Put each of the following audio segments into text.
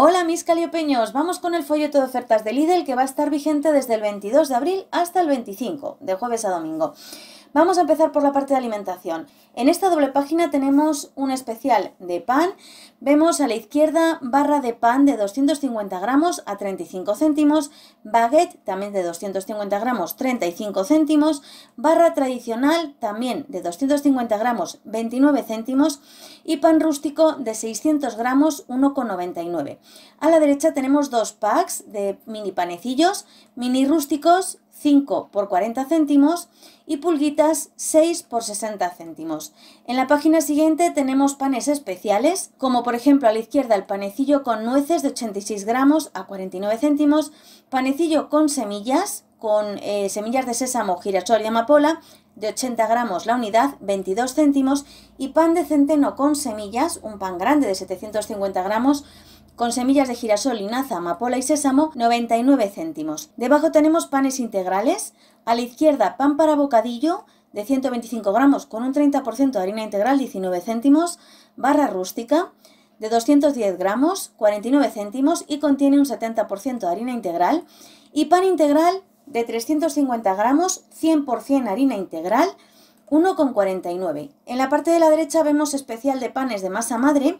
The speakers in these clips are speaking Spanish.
Hola mis caliopeños, vamos con el folleto de ofertas de Lidl que va a estar vigente desde el 22 de abril hasta el 25, de jueves a domingo. Vamos a empezar por la parte de alimentación. En esta doble página tenemos un especial de pan. Vemos a la izquierda barra de pan de 250 gramos a 35 céntimos, baguette también de 250 gramos 35 céntimos, barra tradicional también de 250 gramos 29 céntimos y pan rústico de 600 gramos 1,99. A la derecha tenemos dos packs de mini panecillos, mini rústicos 5 por 40 céntimos y pulguitas 6 por 60 céntimos. En la página siguiente tenemos panes especiales, como por ejemplo a la izquierda el panecillo con nueces de 86 gramos a 49 céntimos, panecillo con semillas, con eh, semillas de sésamo, girasol y amapola, de 80 gramos la unidad, 22 céntimos, y pan de centeno con semillas, un pan grande de 750 gramos, con semillas de girasol, linaza, amapola y sésamo, 99 céntimos. Debajo tenemos panes integrales, a la izquierda, pan para bocadillo de 125 gramos con un 30% de harina integral 19 céntimos, barra rústica de 210 gramos 49 céntimos y contiene un 70% harina integral y pan integral de 350 gramos 100% harina integral 1,49. En la parte de la derecha vemos especial de panes de masa madre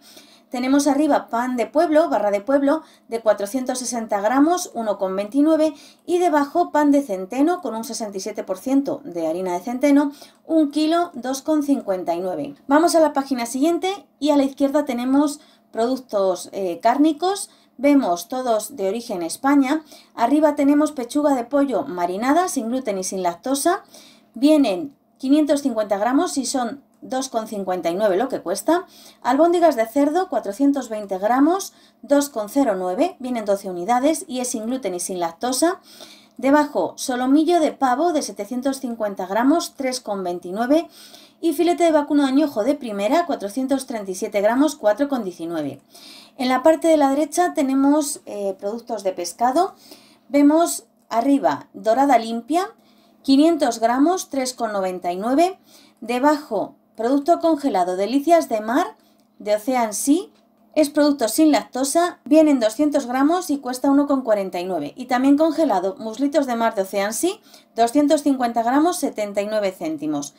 tenemos arriba pan de pueblo, barra de pueblo, de 460 gramos, 1,29 y debajo pan de centeno con un 67% de harina de centeno, 1 kilo, 2,59. Vamos a la página siguiente y a la izquierda tenemos productos eh, cárnicos, vemos todos de origen España. Arriba tenemos pechuga de pollo marinada, sin gluten y sin lactosa. Vienen 550 gramos y son 2,59 lo que cuesta. Albóndigas de cerdo, 420 gramos, 2,09, vienen 12 unidades y es sin gluten y sin lactosa. Debajo, solomillo de pavo de 750 gramos, 3,29 y filete de vacuno de añojo de primera, 437 gramos, 4,19. En la parte de la derecha tenemos eh, productos de pescado. Vemos arriba dorada limpia, 500 gramos, 3,99. Debajo producto congelado, delicias de mar, de Ocean Sea, es producto sin lactosa, viene en 200 gramos y cuesta 1,49. Y también congelado, muslitos de mar de Ocean Sea, 250 gramos, 79 céntimos.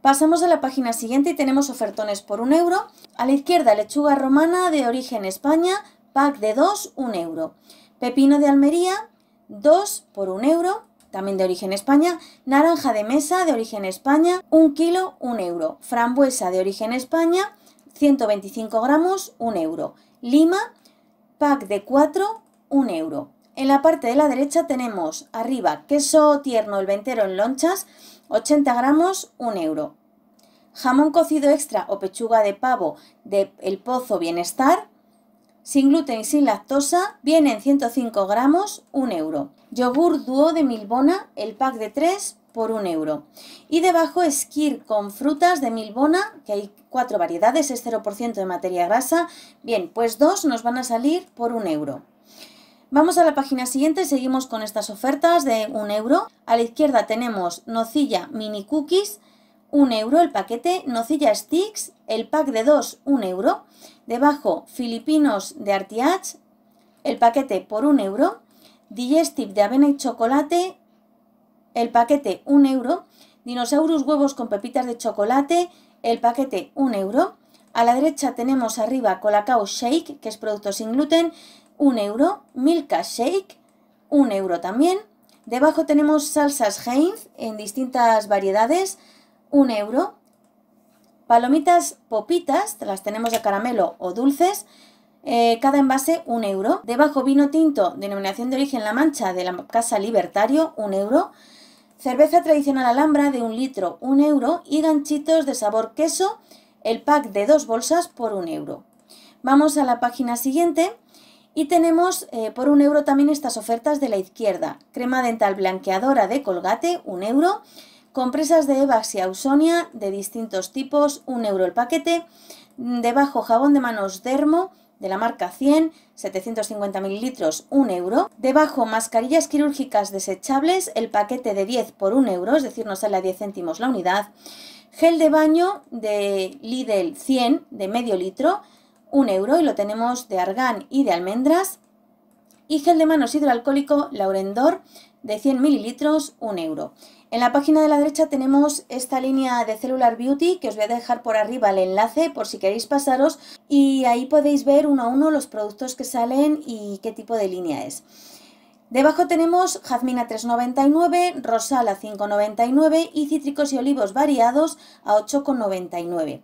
Pasamos a la página siguiente y tenemos ofertones por 1 euro. A la izquierda, lechuga romana de origen España, pack de 2, 1 euro. Pepino de Almería, 2 por 1 euro también de origen España, naranja de mesa de origen España, 1 kilo, un euro, frambuesa de origen España, 125 gramos, un euro, lima, pack de 4, 1 euro. En la parte de la derecha tenemos arriba queso tierno el ventero en lonchas, 80 gramos, 1 euro. Jamón cocido extra o pechuga de pavo de El Pozo Bienestar, sin gluten y sin lactosa, vienen 105 gramos, 1 euro. Yogur dúo de Milbona, el pack de 3 por 1 euro. Y debajo Skir con frutas de Milbona, que hay 4 variedades, es 0% de materia grasa. Bien, pues dos nos van a salir por 1 euro. Vamos a la página siguiente, seguimos con estas ofertas de 1 euro. A la izquierda tenemos nocilla mini cookies, 1 euro el paquete, nocilla sticks, el pack de 2, 1 euro. Debajo, Filipinos de Artiach, el paquete por un euro. Digestive de avena y chocolate, el paquete un euro. Dinosaurus huevos con pepitas de chocolate, el paquete un euro. A la derecha tenemos arriba Colacao Shake, que es producto sin gluten, un euro. Milka Shake, un euro también. Debajo tenemos salsas Heinz en distintas variedades, un euro. Palomitas popitas, las tenemos de caramelo o dulces, eh, cada envase un euro. Debajo vino tinto, denominación de origen La Mancha de la Casa Libertario, un euro. Cerveza tradicional alhambra de un litro, un euro. Y ganchitos de sabor queso, el pack de dos bolsas por un euro. Vamos a la página siguiente. Y tenemos eh, por un euro también estas ofertas de la izquierda. Crema dental blanqueadora de Colgate, un euro. Compresas de Evax y Ausonia de distintos tipos, 1 euro el paquete. Debajo jabón de manos Dermo de la marca 100, 750 mililitros, 1 euro. Debajo, mascarillas quirúrgicas desechables, el paquete de 10 por 1 euro, es decir, nos sale a 10 céntimos la unidad. Gel de baño de Lidl 100 de medio litro, 1 euro y lo tenemos de argán y de almendras. Y gel de manos hidroalcohólico Laurendor de 100 mililitros, 1 euro. En la página de la derecha tenemos esta línea de Cellular Beauty que os voy a dejar por arriba el enlace por si queréis pasaros y ahí podéis ver uno a uno los productos que salen y qué tipo de línea es. Debajo tenemos jazmina 3,99, a 5,99 y cítricos y olivos variados a 8,99.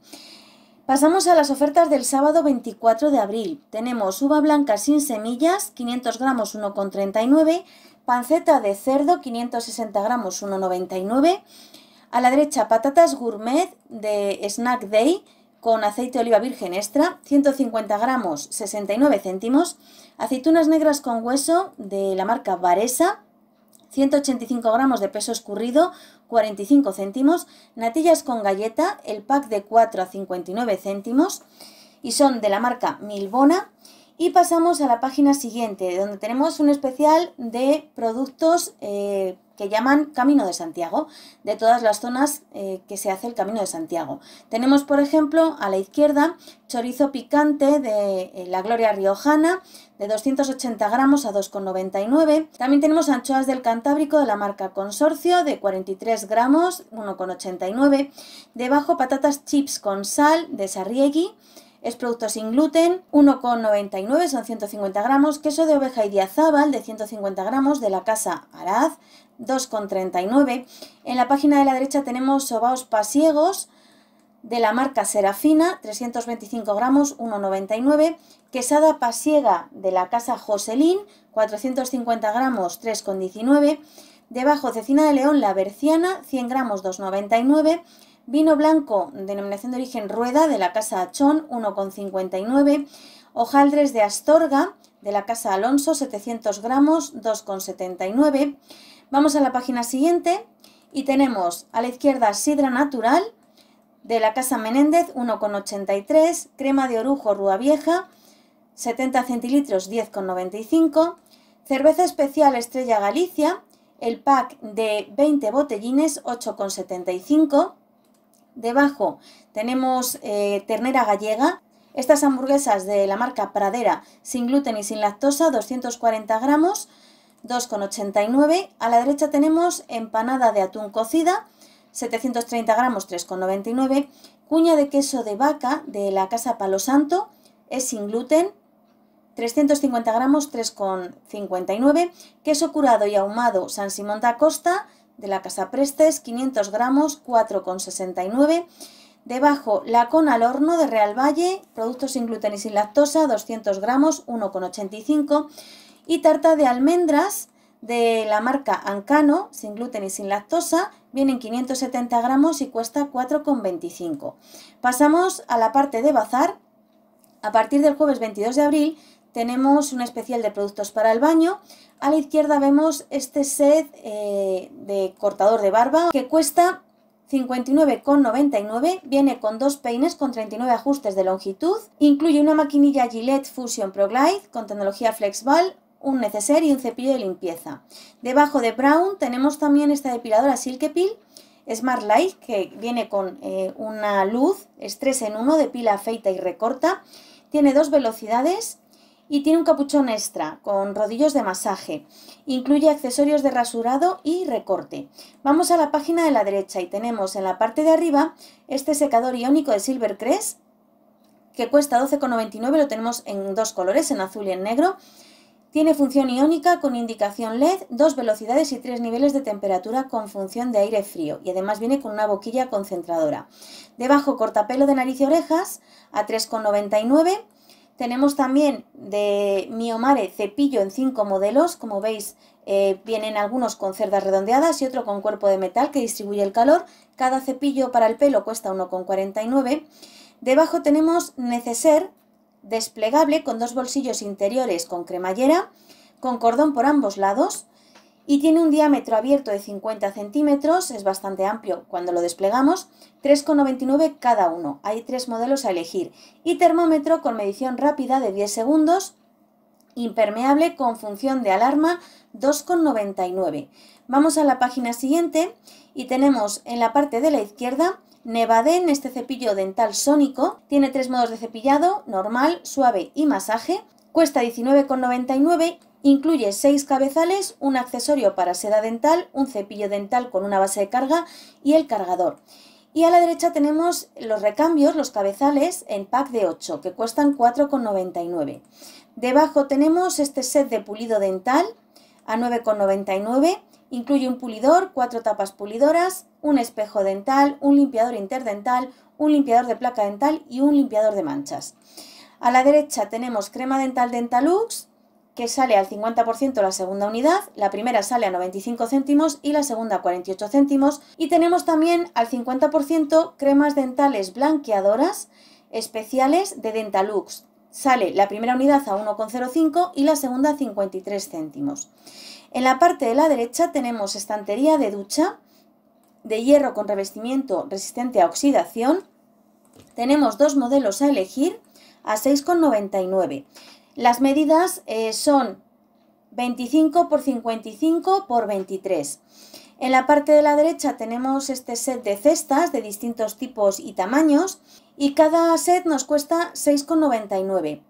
Pasamos a las ofertas del sábado 24 de abril. Tenemos uva blanca sin semillas, 500 gramos 1,39 panceta de cerdo 560 gramos 1,99. A la derecha patatas gourmet de Snack Day con aceite de oliva virgen extra 150 gramos 69 céntimos. Aceitunas negras con hueso de la marca Varesa 185 gramos de peso escurrido, 45 céntimos, natillas con galleta, el pack de 4 a 59 céntimos y son de la marca Milbona y pasamos a la página siguiente, donde tenemos un especial de productos eh, que llaman Camino de Santiago, de todas las zonas eh, que se hace el Camino de Santiago. Tenemos, por ejemplo, a la izquierda, chorizo picante de eh, la Gloria Riojana, de 280 gramos a 2,99. También tenemos anchoas del Cantábrico de la marca Consorcio, de 43 gramos, 1,89. Debajo, patatas chips con sal de Sarriegi es producto sin gluten, 1,99 son 150 gramos, queso de oveja y diazábal de 150 gramos de la casa Araz, 2,39. En la página de la derecha tenemos sobaos pasiegos de la marca Serafina, 325 gramos, 1,99. Quesada pasiega de la casa Joselín, 450 gramos, 3,19. Debajo, cecina de león, la berciana, 100 gramos, 2,99. Vino blanco, denominación de origen Rueda, de la Casa Achón, 1,59. Hojaldres de Astorga, de la Casa Alonso, 700 gramos, 2,79. Vamos a la página siguiente y tenemos a la izquierda Sidra Natural, de la Casa Menéndez, 1,83. Crema de orujo Rúa Vieja, 70 centilitros, 10,95. Cerveza especial Estrella Galicia, el pack de 20 botellines, 8,75. Debajo tenemos eh, ternera gallega, estas hamburguesas de la marca Pradera, sin gluten y sin lactosa, 240 gramos, 2,89. A la derecha tenemos empanada de atún cocida, 730 gramos, 3,99. Cuña de queso de vaca de la Casa Palo Santo, es sin gluten, 350 gramos, 3,59. Queso curado y ahumado San Simón da Costa, de la Casa Prestes, 500 gramos, 4,69. Debajo, la con al horno de Real Valle, productos sin gluten y sin lactosa, 200 gramos, 1,85. Y tarta de almendras de la marca Ancano, sin gluten y sin lactosa, vienen 570 gramos y cuesta 4,25. Pasamos a la parte de bazar. A partir del jueves 22 de abril tenemos un especial de productos para el baño. A la izquierda vemos este set eh, de cortador de barba que cuesta 59,99, viene con dos peines con 39 ajustes de longitud, incluye una maquinilla Gillette Fusion Pro Glide con tecnología FlexBall, un neceser y un cepillo de limpieza. Debajo de Brown tenemos también esta depiladora Silkepil Smart Light que viene con eh, una luz, es 3 en 1 de pila afeita y recorta, tiene dos velocidades, y tiene un capuchón extra con rodillos de masaje. Incluye accesorios de rasurado y recorte. Vamos a la página de la derecha y tenemos en la parte de arriba este secador iónico de Silvercrest que cuesta 12,99, lo tenemos en dos colores, en azul y en negro. Tiene función iónica con indicación LED, dos velocidades y tres niveles de temperatura con función de aire frío y además viene con una boquilla concentradora. Debajo cortapelo de nariz y orejas a 3,99 tenemos también de Miomare cepillo en cinco modelos, como veis eh, vienen algunos con cerdas redondeadas y otro con cuerpo de metal que distribuye el calor. Cada cepillo para el pelo cuesta 1,49. Debajo tenemos neceser desplegable con dos bolsillos interiores con cremallera, con cordón por ambos lados, y tiene un diámetro abierto de 50 centímetros, es bastante amplio cuando lo desplegamos, 3,99 cada uno, hay tres modelos a elegir, y termómetro con medición rápida de 10 segundos, impermeable con función de alarma 2,99. Vamos a la página siguiente y tenemos en la parte de la izquierda Nevaden, este cepillo dental sónico, tiene tres modos de cepillado, normal, suave y masaje, cuesta 19,99 Incluye seis cabezales, un accesorio para seda dental, un cepillo dental con una base de carga y el cargador. Y a la derecha tenemos los recambios, los cabezales en pack de 8, que cuestan 4,99. Debajo tenemos este set de pulido dental a 9,99. Incluye un pulidor, cuatro tapas pulidoras, un espejo dental, un limpiador interdental, un limpiador de placa dental y un limpiador de manchas. A la derecha tenemos crema dental Dentalux, que sale al 50% la segunda unidad, la primera sale a 95 céntimos y la segunda a 48 céntimos. Y tenemos también al 50% cremas dentales blanqueadoras especiales de Dentalux. Sale la primera unidad a 1,05 y la segunda a 53 céntimos. En la parte de la derecha tenemos estantería de ducha de hierro con revestimiento resistente a oxidación. Tenemos dos modelos a elegir a 6,99. Las medidas eh, son 25 por 55 por 23. En la parte de la derecha tenemos este set de cestas de distintos tipos y tamaños y cada set nos cuesta 6,99.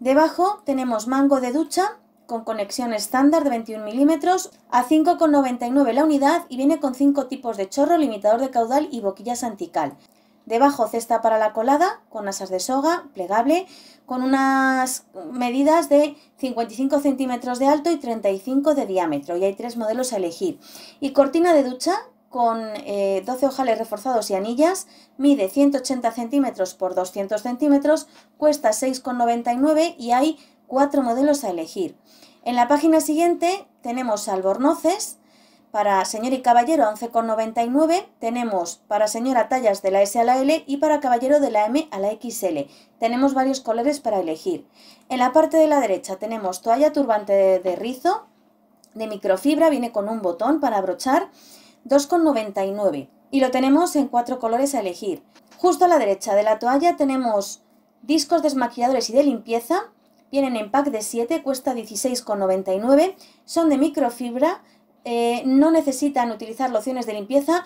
Debajo tenemos mango de ducha con conexión estándar de 21 milímetros a 5,99 la unidad y viene con 5 tipos de chorro, limitador de caudal y boquillas antical. Debajo cesta para la colada con asas de soga, plegable, con unas medidas de 55 centímetros de alto y 35 de diámetro. Y hay tres modelos a elegir. Y cortina de ducha con 12 eh, ojales reforzados y anillas, mide 180 centímetros por 200 centímetros, cuesta 6,99 y hay cuatro modelos a elegir. En la página siguiente tenemos albornoces, para señor y caballero 11,99, tenemos para señora tallas de la S a la L y para caballero de la M a la XL. Tenemos varios colores para elegir. En la parte de la derecha tenemos toalla turbante de, rizo de microfibra, viene con un botón para abrochar, 2,99 y lo tenemos en cuatro colores a elegir. Justo a la derecha de la toalla tenemos discos desmaquilladores y de limpieza, vienen en pack de 7, cuesta 16,99, son de microfibra, eh, no necesitan utilizar lociones de limpieza,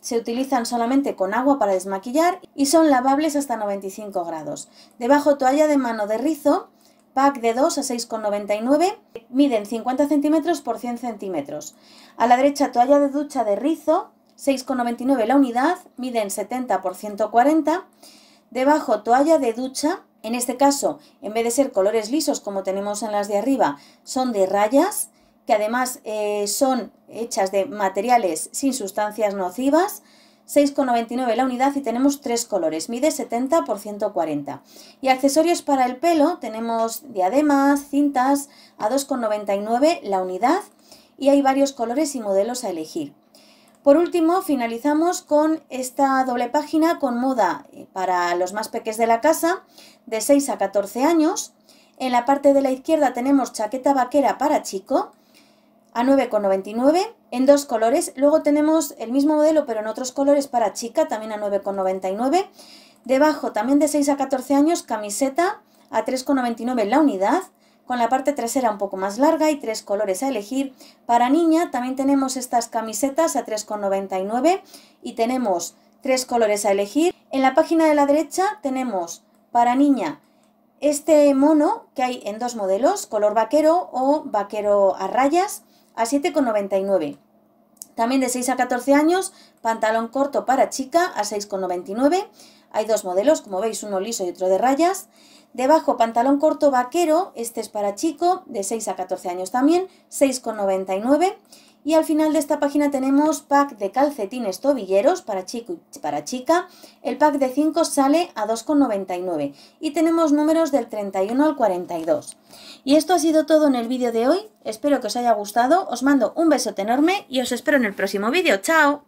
se utilizan solamente con agua para desmaquillar y son lavables hasta 95 grados. Debajo toalla de mano de rizo, pack de 2 a 6,99, miden 50 centímetros por 100 centímetros. A la derecha toalla de ducha de rizo, 6,99 la unidad, miden 70 por 140. Debajo toalla de ducha, en este caso en vez de ser colores lisos como tenemos en las de arriba, son de rayas que además eh, son hechas de materiales sin sustancias nocivas. 6,99 la unidad y tenemos tres colores, mide 70 por 140. Y accesorios para el pelo, tenemos diademas, cintas a 2,99 la unidad y hay varios colores y modelos a elegir. Por último, finalizamos con esta doble página con moda eh, para los más peques de la casa, de 6 a 14 años. En la parte de la izquierda tenemos chaqueta vaquera para chico, a 9,99 en dos colores. Luego tenemos el mismo modelo pero en otros colores para chica, también a 9,99. Debajo también de 6 a 14 años, camiseta a 3,99 la unidad, con la parte trasera un poco más larga y tres colores a elegir. Para niña también tenemos estas camisetas a 3,99 y tenemos tres colores a elegir. En la página de la derecha tenemos para niña este mono que hay en dos modelos, color vaquero o vaquero a rayas, a 7,99. También de 6 a 14 años, pantalón corto para chica a 6,99. Hay dos modelos, como veis, uno liso y otro de rayas. Debajo, pantalón corto vaquero, este es para chico, de 6 a 14 años también, 6,99. Y al final de esta página tenemos pack de calcetines tobilleros para, chico, y para chica. El pack de 5 sale a 2,99 y tenemos números del 31 al 42. Y esto ha sido todo en el vídeo de hoy. Espero que os haya gustado. Os mando un besote enorme y os espero en el próximo vídeo. ¡Chao!